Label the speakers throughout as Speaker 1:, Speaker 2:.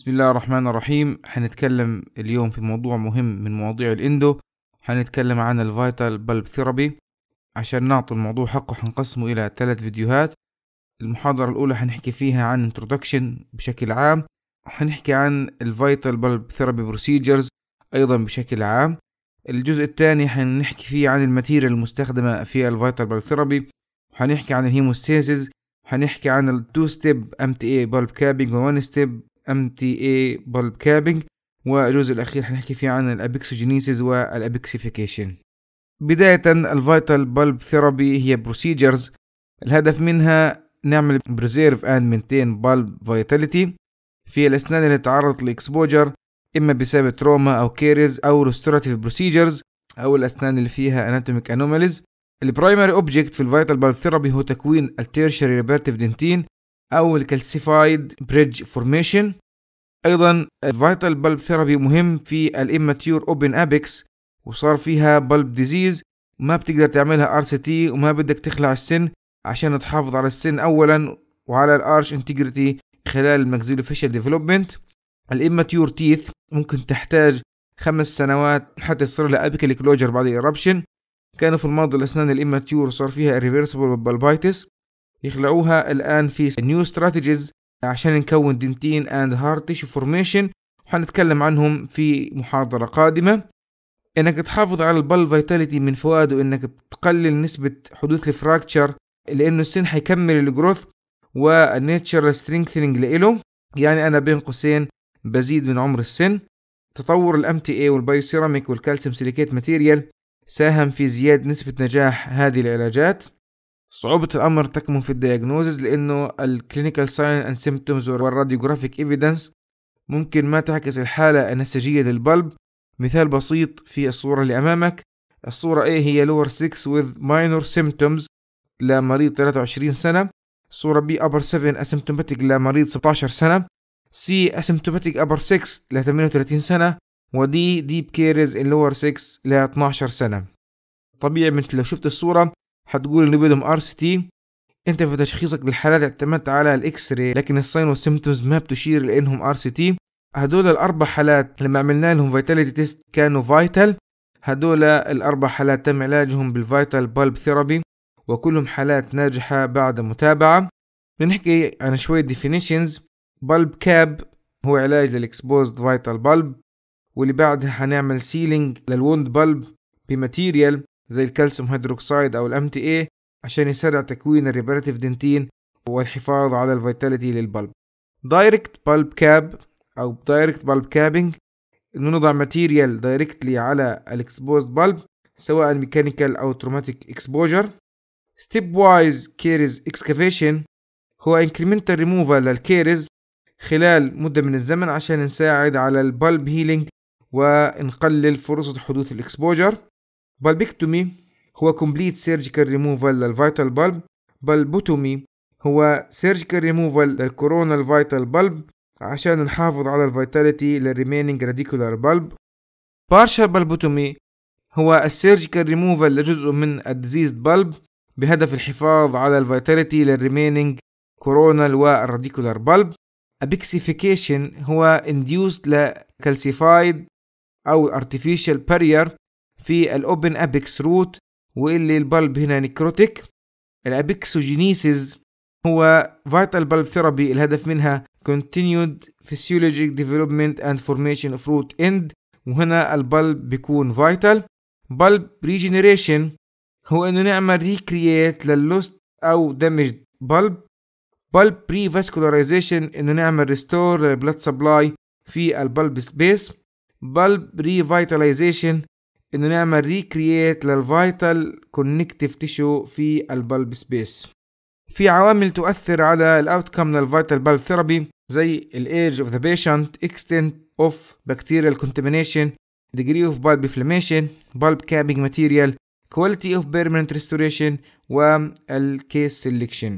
Speaker 1: بسم الله الرحمن الرحيم هنتكلم اليوم في موضوع مهم من مواضيع الاندو هنتكلم عن الفيتال بلب ثيرابي عشان نعطي الموضوع حقه هنقسمه الى ثلاث فيديوهات المحاضرة الأولى هنحكي فيها عن انترودكشن بشكل عام حنحكي عن الفيتال بلب ثيرابي بروسيجرز أيضا بشكل عام الجزء الثاني حنحكي فيه عن الماتيريال المستخدمة في الفيتال بلب ثيرابي وحنحكي عن الهيموستيزز حنحكي عن التو ستيب ام تي اي بلب كابينج وان ستيب ام تي اي بلب كابنج والجزء الاخير حنحكي فيه عن الابيكسوجينيسيس والابيكسيفيكيشن بداية الفيتال بلب ثيرابي هي بروسيجرز الهدف منها نعمل بريزيرف اند مينتين بلب فيتاليتي في الاسنان اللي تعرضت لاكسبوجر اما بسبب تروما او كيريز او ريستوراتيف بروسيجرز او الاسنان اللي فيها اناتوميك انوماليز البرايمري اوبجكت في الفيتال بلب ثيرابي هو تكوين التيرشري ريبيرتيف دنتين او الكالسيفايد بريدج فورميشن ايضا الفيتال بلب ثيرابي مهم في الاماتيور اوبن ابيكس وصار فيها بلب ديزيز ما بتقدر تعملها ار سي تي وما بدك تخلع السن عشان تحافظ على السن اولا وعلى الارش انتجريتي خلال المكزيلو فيشل ديفلوبمنت الاماتيور تيث ممكن تحتاج خمس سنوات حتى يصير لها ابيكال كلوجر بعد الاربشن كانوا في الماضي الاسنان الاماتيور صار فيها ريفرسبل بالبايتس يخلعوها الآن في نيو ستراتيجيز عشان نكون دنتين اند هارت تيشو فورميشن وحنتكلم عنهم في محاضرة قادمة انك تحافظ على البل فيتاليتي من فوائده انك بتقلل نسبة حدوث الفراكتشر لانه السن حيكمل الجروث والنيتشر سترينثنينج لإله يعني انا بين قوسين بزيد من عمر السن تطور الام تي اي والبايو سيراميك والكالسيوم سيليكيت ماتيريال ساهم في زيادة نسبة نجاح هذه العلاجات صعوبة الأمر تكمن في الدياجنوزز لأنه الكلينيكال ساين أند سيمبتومز والراديوغرافيك إيفيدنس ممكن ما تعكس الحالة النسجية للبلب مثال بسيط في الصورة اللي أمامك الصورة A هي lower 6 with minor symptoms لمريض 23 سنة الصورة B upper 7 asymptomatic لمريض 17 سنة C asymptomatic upper 6 ل 38 سنة و D deep caries in lower 6 ل 12 سنة طبيعي مثل لو شفت الصورة حتقول انه بدهم ار سي تي انت في تشخيصك للحالات اعتمدت على الاكس راي لكن الساين والسيمتومز ما بتشير لانهم ار سي تي هدول الاربع حالات لما عملنا لهم فيتاليتي تيست كانوا فايتال هدول الاربع حالات تم علاجهم بالفايتال بالب ثيرابي وكلهم حالات ناجحة بعد متابعة بنحكي عن شوية definitions بالب كاب هو علاج للإكسبوزد فايتال بالب واللي بعدها حنعمل سيلينج للوند بالب بماتيريال زي الكالسيوم هيدروكسيد أو الام تي اي عشان يسرع تكوين الريبراتيف دنتين والحفاظ على الفيتاليتي للبلب دايركت بلب كاب أو دايركت بلب كابينج إنه نضع ماتيريال دايركتلي على الاكسبوزد بلب سواء ميكانيكال أو تروماتيك اكسبوجر ستيب وايز كيرز اكسكافيشن هو انكريمنتال ريموفال للكيرز خلال مدة من الزمن عشان نساعد على البلب هيلينج ونقلل فرصة حدوث الاكسبوجر بالبكتومي هو كومبليت سيرجيكال ريموفال للفيتال بالب بالبوتومي هو سيرجيكال ريموفال للكورونال فيتال بالب عشان نحافظ على الفيتاليتي للريمينينج راديكولار بالب بارشال بالبوتومي هو السيرجيكال ريموفال لجزء من الديزيزد بالب بهدف الحفاظ على الفيتاليتي للريمينينج كورونال والراديكولار بالب ابيكسيفيكيشن هو induced لكالسيفايد او ارتفيشال بارير في الاوبن ابيكس روت واللي البلب هنا نكروتيك الابيكسوجينيسيز هو فيتال بلب ثيرابي الهدف منها continued physiologic development and formation of root end وهنا البلب بيكون vital بلب regeneration هو انه نعمل ريكرييت لللوست او damaged بلب بلب prevascularization انه نعمل ريستور blood supply في البلب سبيس بلب revitalization انه نعمل ريكرييت للفايتال كونكتيف تيشو في البلب سبيس في عوامل تؤثر على الاوتكم للفايتال بالب ثيرابي زي الايج اوف ذا بيشنت اكستنت اوف بكتيريال كونتامينيشن degree of bulb inflammation bulb capping material quality of permanent restoration والكيس selection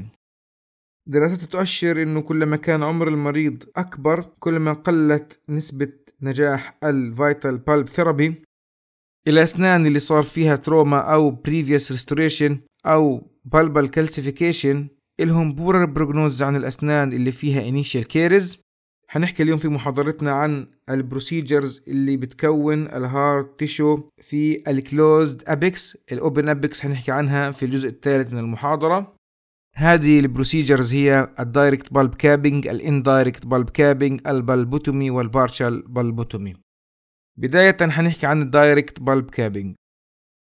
Speaker 1: دراسات تؤشر انه كلما كان عمر المريض اكبر كلما قلت نسبة نجاح الفيتال بالب ثيرابي الأسنان اللي صار فيها تروما أو بريفيوس ريستوريشن أو بالبال كالسيفيكيشن إلهم بورر بروجنوز عن الأسنان اللي فيها انيشال كيرز هنحكي اليوم في محاضرتنا عن البروسيجرز اللي بتكون الهارد تيشو في الكلوزد ابيكس الاوبن ابيكس هنحكي عنها في الجزء الثالث من المحاضره هذه البروسيجرز هي الدايركت بالب كابينج الاندايركت بالب كابينج البالبوتومي والبارشال بالبوتومي بداية حنحكي عن الدايركت بالب كابينج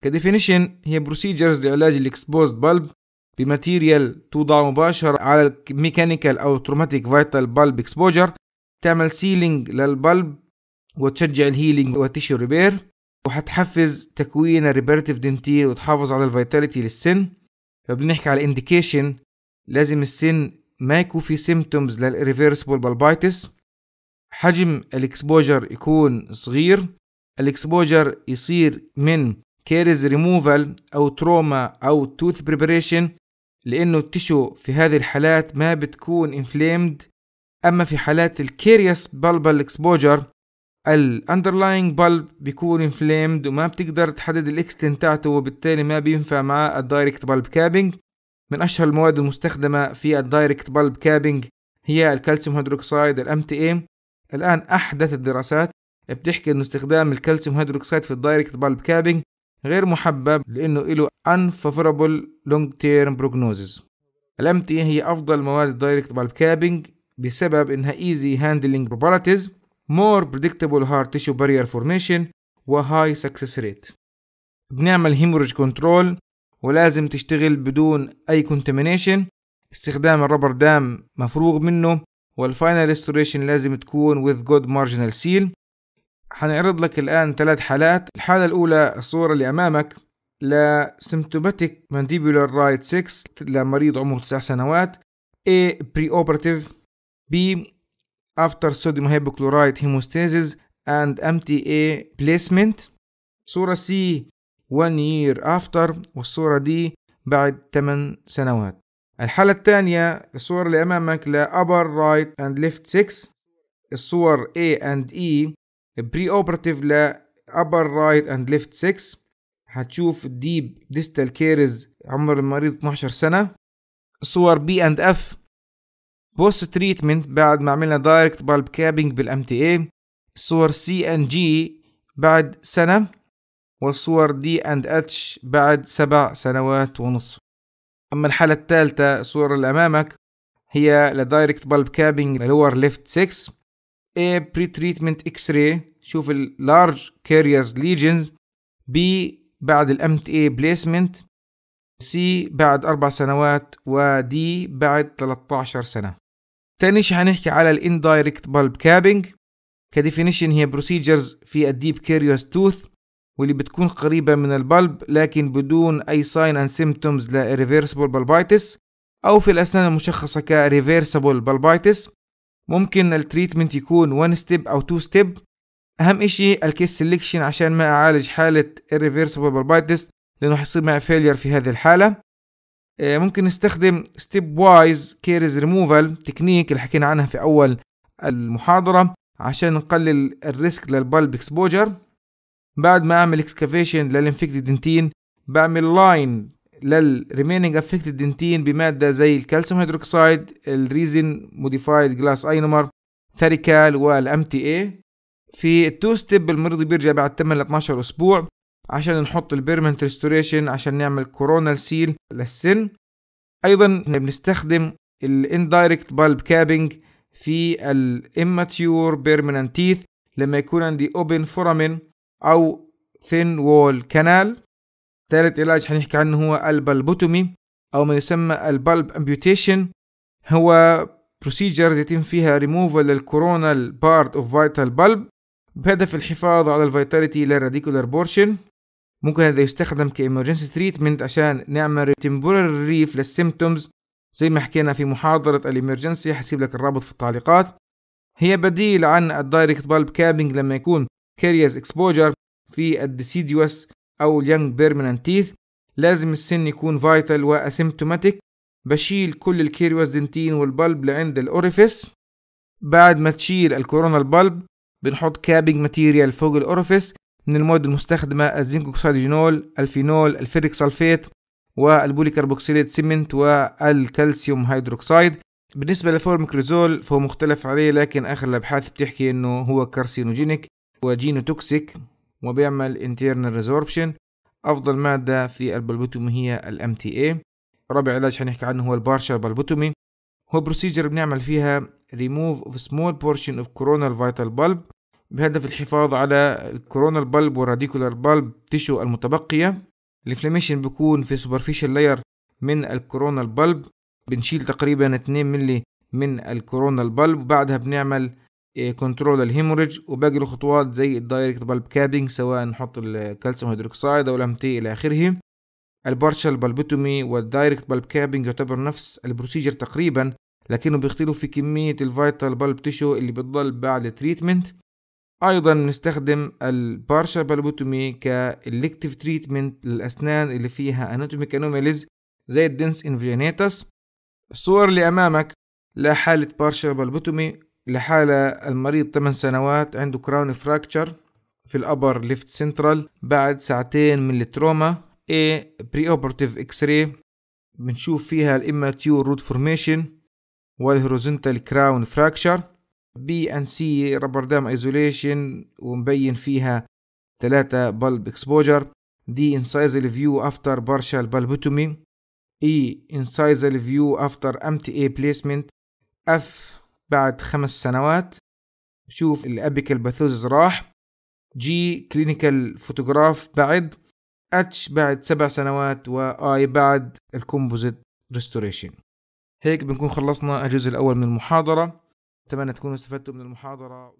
Speaker 1: كديفينيشن هي بروسيجرز لعلاج الاكسبوزد بالب بماتيريال توضع مباشرة على الميكانيكال أو تروماتيك فيتال بالب اكسبوجر تعمل سيلينج للبلب وتشجع الهيلينج وتشي ريبير وحتحفز تكوين الريبيرتيف دنتير وتحافظ على الفيتاليتي للسن لو بدنا نحكي على الاندكيشن لازم السن ما يكون في سيمتومز للريفيرسبل بالبايتس حجم الاكسبوجر يكون صغير الاكسبوجر يصير من كيرز ريموفال او تروما او توث بريبريشن لانه التشو في هذه الحالات ما بتكون انفليمد اما في حالات الكيريس بالبال اكسبوجر الاندرلاينج بالب بيكون انفليمد وما بتقدر تحدد الاكستنت تاعته وبالتالي ما بينفع مع الدايركت بالب كابينج من اشهر المواد المستخدمه في الدايركت بالب كابينج هي الكالسيوم هيدروكسيد الام تي الآن أحدث الدراسات بتحكي إنه استخدام الكالسيوم هيدروكسيد في الدايركت بالب كابينج غير محبب لأنه له unfavorable long term prognosis الام تي هي أفضل مواد الدايركت بالب كابينج بسبب إنها easy handling properties more predictable heart tissue barrier formation وهاي success rate بنعمل هيموريج كنترول ولازم تشتغل بدون أي contamination استخدام الربر دام مفروغ منه والفاينل ريستوريشن لازم تكون with good marginal seal هنعرض لك الآن ثلاث حالات الحالة الأولى الصورة اللي أمامك لسيمتوماتيك mandibular right 6 لمريض عمره 9 سنوات A preoperative B after sodium hypochlorite hemostasis and MTA placement صورة C 1 year after والصورة D بعد 8 سنوات الحالة الثانية الصور اللي أمامك ل upper right and left 6 الصور A and E preoperative اوبراتيف ل upper right and left 6 هتشوف deep distal caries عمر المريض 12 سنة الصور B and F post treatment بعد ما عملنا direct bulb capping بالـ MTA الصور C and G بعد سنة والصور D and H بعد سبع سنوات ونصف أما الحالة الثالثة الصورة اللي أمامك هي لدايركت بالب كابينج لور ليفت 6 A Pre-Treatment X-Ray شوف Large Carriers lesions B بعد الامت A Placement C بعد أربع سنوات و D بعد 13 سنة تاني شي هنحكي على Indirect Bulb Capping كديفينيشن هي بروسيجرز في الديب carriers توث واللي بتكون قريبة من البلب لكن بدون أي ساين أند سيمتومز لريفيرسبل بالبايتس أو في الأسنان المشخصة كريفيرسبل بالبايتس ممكن التريتمنت يكون 1 ستيب أو 2 ستيب أهم إشي الكيس سيلكشن عشان ما أعالج حالة irreversible بالبايتس لأنه حيصير معي فيلير في هذه الحالة آه، ممكن نستخدم ستيب وايز كيرز ريموفال تكنيك اللي حكينا عنها في أول المحاضرة عشان نقلل الريسك للبلب اكسبوجر بعد ما اعمل اكسكافيشن للانفكتد دنتين بعمل لاين للريمينينج افكتد دنتين بماده زي الكالسيوم هيدروكسيد الريزن موديفايد جلاس اينمر ثريكال والام تي اي في التو ستيب المريض بيرجع بعد 8 ل 12 اسبوع عشان نحط البيرمنت ريستوريشن عشان نعمل كورونال سيل للسن ايضا بنستخدم الاندايركت بالب كابنج في الاماتيور بيرمننت تيث لما يكون عندي اوبن فورامين أو ثين وول كانال ثالث علاج حنحكي عنه هو البلبوتومي أو ما يسمى البلب امبيوتيشن هو بروسيجرز يتم فيها ريموفال للكورونال بارت اوف فيتال بلب بهدف الحفاظ على الفيتاليتي للراديكولار بورشن ممكن هذا يستخدم كإمرجنسي تريتمنت عشان نعمل تمبورال ريليف للسيمتومز زي ما حكينا في محاضرة الإمرجنسي حسيب لك الرابط في التعليقات هي بديل عن الدايركت بالب كابينج لما يكون كاريز اكسبوجر في الديسيديوس أو اليانج بيرمننت تيث لازم السن يكون فايتال وأسيمتوماتيك بشيل كل الكيريوس دنتين والبلب لعند الأوريفيس بعد ما تشيل الكورونا البلب بنحط كابينج ماتيريال فوق الأوريفيس من المواد المستخدمة الزنك اوكسيدجينول الفينول الفيريك سلفيت والبوليكربوكسيليت سيمنت والكالسيوم هيدروكسيد بالنسبة للفورميكريزول فهو مختلف عليه لكن آخر الأبحاث بتحكي إنه هو كارسينوجينيك توكسيك وبيعمل انترنال ريزوربشن افضل ماده في البلبوتومي هي الام تي اي رابع علاج هنحكي عنه هو البارشال بلبوتومي هو بروسيجر بنعمل فيها ريموف اوف سمول بورشن اوف كورونال فيتال بالب بهدف الحفاظ على الكورونال بالب والراديكولار بالب تيشو المتبقيه الانفلاميشن بيكون في سوبرفيشال لاير من الكورونال بالب بنشيل تقريبا 2 ملي من الكورونال بالب وبعدها بنعمل كنترول إيه، الهيموريج وباقي الخطوات زي الدايركت بالب كابينج سواء نحط الكالسيوم هيدروكسايد او الام تي الى اخره البارشال بالبتومي والدايركت بالب كابينج يعتبر نفس البروسيجر تقريبا لكنه بيختلف في كمية الفايتال بالب تيشو اللي بتضل بعد التريتمنت ايضا نستخدم البارشال بالبتومي كالكتيف تريتمنت للاسنان اللي فيها اناتوميك انوميليز زي الدنس انفيانيتاس الصور اللي امامك لحالة بارشال بالبتومي لحالة المريض 8 سنوات عنده كراون فراكتشر في الأبر ليفت سنترال بعد ساعتين من التروما اي بري اوبرتيف اكس راي بنشوف فيها الاماتيور روت فورميشن والهوريزونتال كراون فراكشر بي ان سي ربر دام ايزوليشن ومبين فيها ثلاثة بلب اكسبوجر دي انسايزل فيو افتر بارشال بالبوتومي اي انسايزل فيو افتر ام تي اي بليسمنت اف بعد خمس سنوات بشوف الابيكال باثوزس راح جي كلينيكال فوتوغراف بعد اتش بعد سبع سنوات واي بعد الكومبوزيت ريستوريشن هيك بنكون خلصنا الجزء الاول من المحاضره اتمنى تكونوا استفدتوا من المحاضره